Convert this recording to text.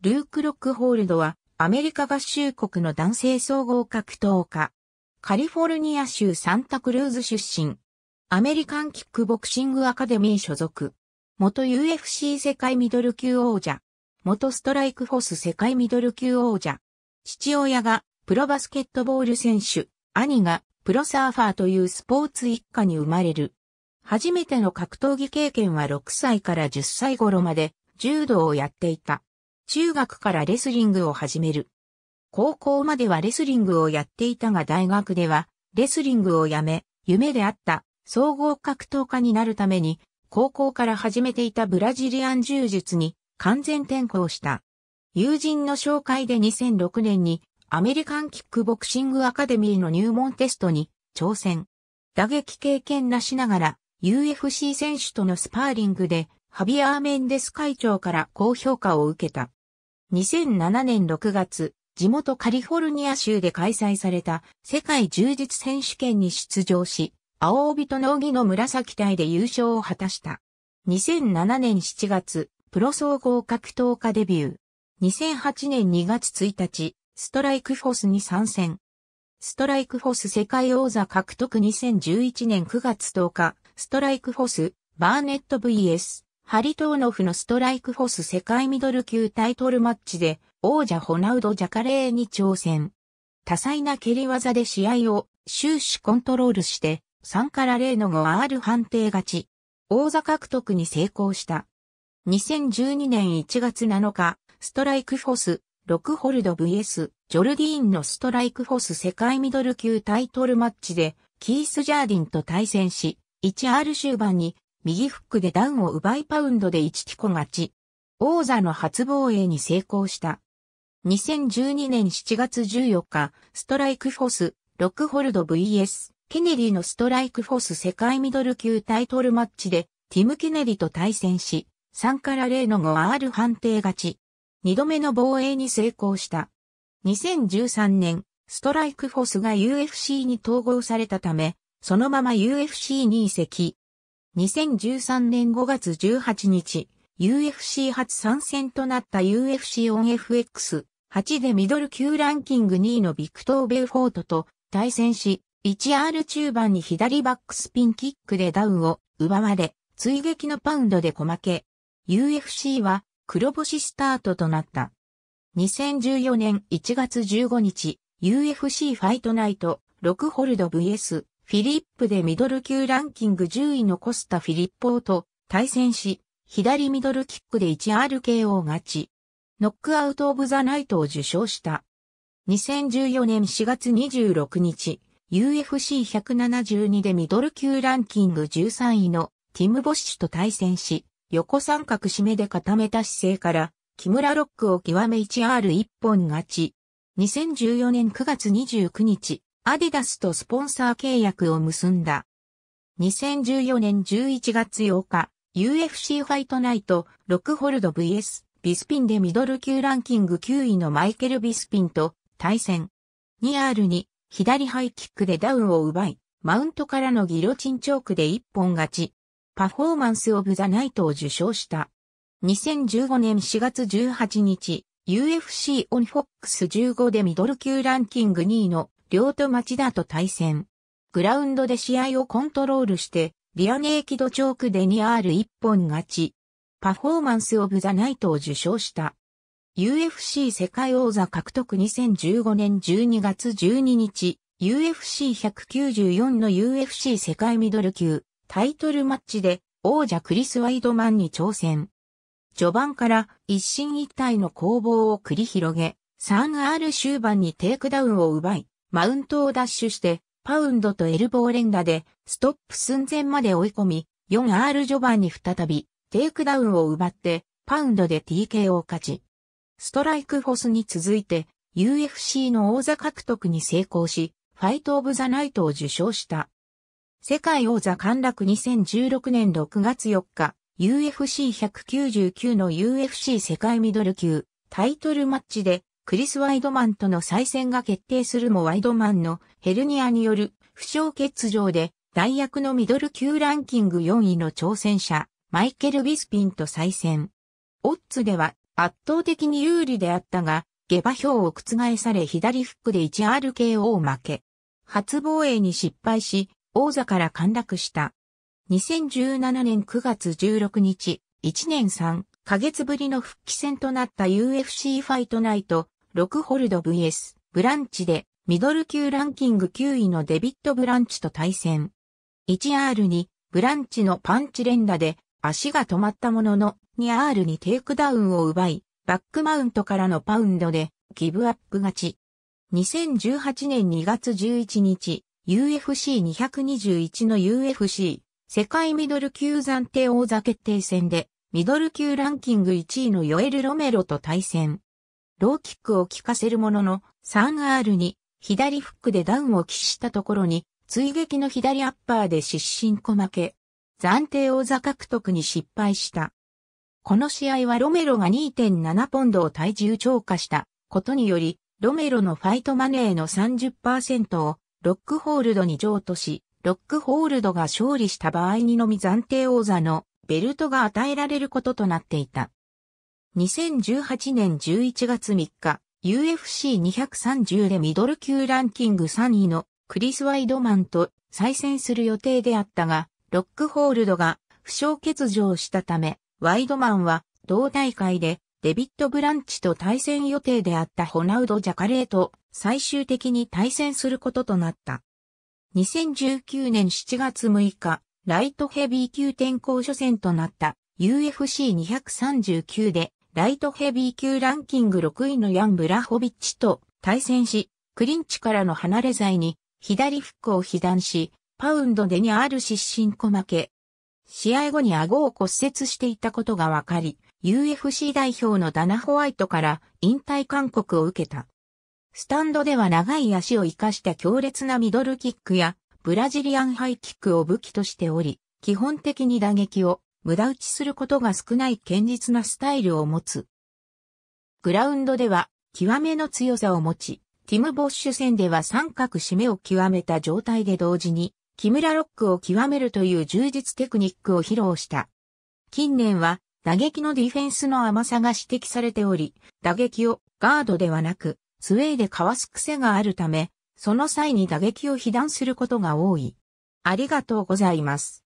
ルーク・ロックホールドは、アメリカ合衆国の男性総合格闘家。カリフォルニア州サンタクルーズ出身。アメリカンキックボクシングアカデミー所属。元 UFC 世界ミドル級王者。元ストライクフォス世界ミドル級王者。父親がプロバスケットボール選手。兄がプロサーファーというスポーツ一家に生まれる。初めての格闘技経験は6歳から10歳頃まで柔道をやっていた。中学からレスリングを始める。高校まではレスリングをやっていたが大学では、レスリングをやめ、夢であった総合格闘家になるために、高校から始めていたブラジリアン柔術に完全転校した。友人の紹介で2006年にアメリカンキックボクシングアカデミーの入門テストに挑戦。打撃経験なしながら UFC 選手とのスパーリングでハビアー・メンデス会長から高評価を受けた。2007年6月、地元カリフォルニア州で開催された世界充実選手権に出場し、青帯と脳技の紫隊で優勝を果たした。2007年7月、プロ総合格闘家デビュー。2008年2月1日、ストライクフォスに参戦。ストライクフォス世界王座獲得2011年9月10日、ストライクフォス、バーネット VS、ハリトーノフのストライクフォス世界ミドル級タイトルマッチで王者ホナウド・ジャカレーに挑戦。多彩な蹴り技で試合を終始コントロールして3から0の 5R 判定勝ち。王座獲得に成功した。2012年1月7日、ストライクフォス、ロクホルド VS、ジョルディーンのストライクフォス世界ミドル級タイトルマッチで、キース・ジャーディンと対戦し、1R 終盤に右フックでダウンを奪いパウンドで1ティコ勝ち。王座の初防衛に成功した。2012年7月14日、ストライクフォス、ロックホルド VS、ケネリーのストライクフォス世界ミドル級タイトルマッチで、ティム・ケネリと対戦し、3から0の 5R 判定勝ち。2度目の防衛に成功した。2013年、ストライクフォスが UFC に統合されたため、そのまま UFC に移籍。2013年5月18日、UFC 初参戦となった UFC on FX8 でミドル級ランキング2位のビクトー・ベルフォートと対戦し、1R 中盤に左バックスピンキックでダウンを奪われ、追撃のパウンドで小負け。UFC は黒星スタートとなった。2014年1月15日、UFC ファイトナイト、6ホルド VS フィリップでミドル級ランキング10位のコスタ・フィリッポーと対戦し、左ミドルキックで 1RKO 勝ち。ノックアウト・オブ・ザ・ナイトを受賞した。2014年4月26日、UFC172 でミドル級ランキング13位のティム・ボッシュと対戦し、横三角締めで固めた姿勢から、木村ロックを極め 1R1 本勝ち。2014年9月29日、アディダスとスポンサー契約を結んだ。2014年11月8日、UFC ファイトナイト、ロックホルド VS、ビスピンでミドル級ランキング9位のマイケル・ビスピンと対戦。2R に左ハイキックでダウンを奪い、マウントからのギロチンチョークで一本勝ち、パフォーマンスオブザナイトを受賞した。2015年4月18日、UFC オンフォックス15でミドル級ランキング2位の両都町田と対戦。グラウンドで試合をコントロールして、ビアネーキドチョークで 2R1 本勝ち。パフォーマンスオブザナイトを受賞した。UFC 世界王座獲得2015年12月12日、UFC194 の UFC 世界ミドル級タイトルマッチで王者クリス・ワイドマンに挑戦。序盤から一進一退の攻防を繰り広げ、3R 終盤にテイクダウンを奪い、マウントをダッシュして、パウンドとエルボー連打で、ストップ寸前まで追い込み、4R 序盤に再び、テイクダウンを奪って、パウンドで TK を勝ち。ストライクフォスに続いて、UFC の王座獲得に成功し、ファイト・オブ・ザ・ナイトを受賞した。世界王座陥落2016年6月4日、UFC199 の UFC 世界ミドル級タイトルマッチでクリス・ワイドマンとの再戦が決定するもワイドマンのヘルニアによる負傷欠場で、代役のミドル級ランキング4位の挑戦者、マイケル・ビスピンと再戦。オッズでは圧倒的に有利であったが、下馬評を覆され左フックで 1RKO 負け。初防衛に失敗し、王座から陥落した。2017年9月16日、1年3ヶ月ぶりの復帰戦となった UFC ファイトナイト6ホルド VS ブランチでミドル級ランキング9位のデビット・ブランチと対戦。1R にブランチのパンチ連打で足が止まったものの 2R にテイクダウンを奪い、バックマウントからのパウンドでギブアップ勝ち。2018年2月11日、UFC221 の UFC 世界ミドル級暫定王座決定戦でミドル級ランキング1位のヨエル・ロメロと対戦。ローキックを効かせるものの、3R に左フックでダウンを喫したところに、追撃の左アッパーで失神小負け。暫定王座獲得に失敗した。この試合はロメロが2.7ポンドを体重超過したことにより、ロメロのファイトマネーの30%をロックホールドに譲渡し、ロックホールドが勝利した場合にのみ暫定王座のベルトが与えられることとなっていた。2018年11月3日、UFC230 でミドル級ランキング3位のクリス・ワイドマンと再戦する予定であったが、ロックホールドが負傷欠場したため、ワイドマンは同大会でデビット・ブランチと対戦予定であったホナウド・ジャカレーと最終的に対戦することとなった。2019年7月6日、ライトヘビー級転向初戦となった UFC239 でライトヘビー級ランキング6位のヤン・ブラホビッチと対戦し、クリンチからの離れ剤に左フックを被弾し、パウンドでにある失神小負け。試合後に顎を骨折していたことが分かり、UFC 代表のダナ・ホワイトから引退勧告を受けた。スタンドでは長い足を活かした強烈なミドルキックやブラジリアンハイキックを武器としており、基本的に打撃を無駄打ちすることが少ない堅実なスタイルを持つ。グラウンドでは極めの強さを持ち、ティム・ボッシュ戦では三角締めを極めた状態で同時に、木村ロックを極めるという充実テクニックを披露した。近年は、打撃のディフェンスの甘さが指摘されており、打撃をガードではなく、スウェーでかわす癖があるため、その際に打撃を被弾することが多い。ありがとうございます。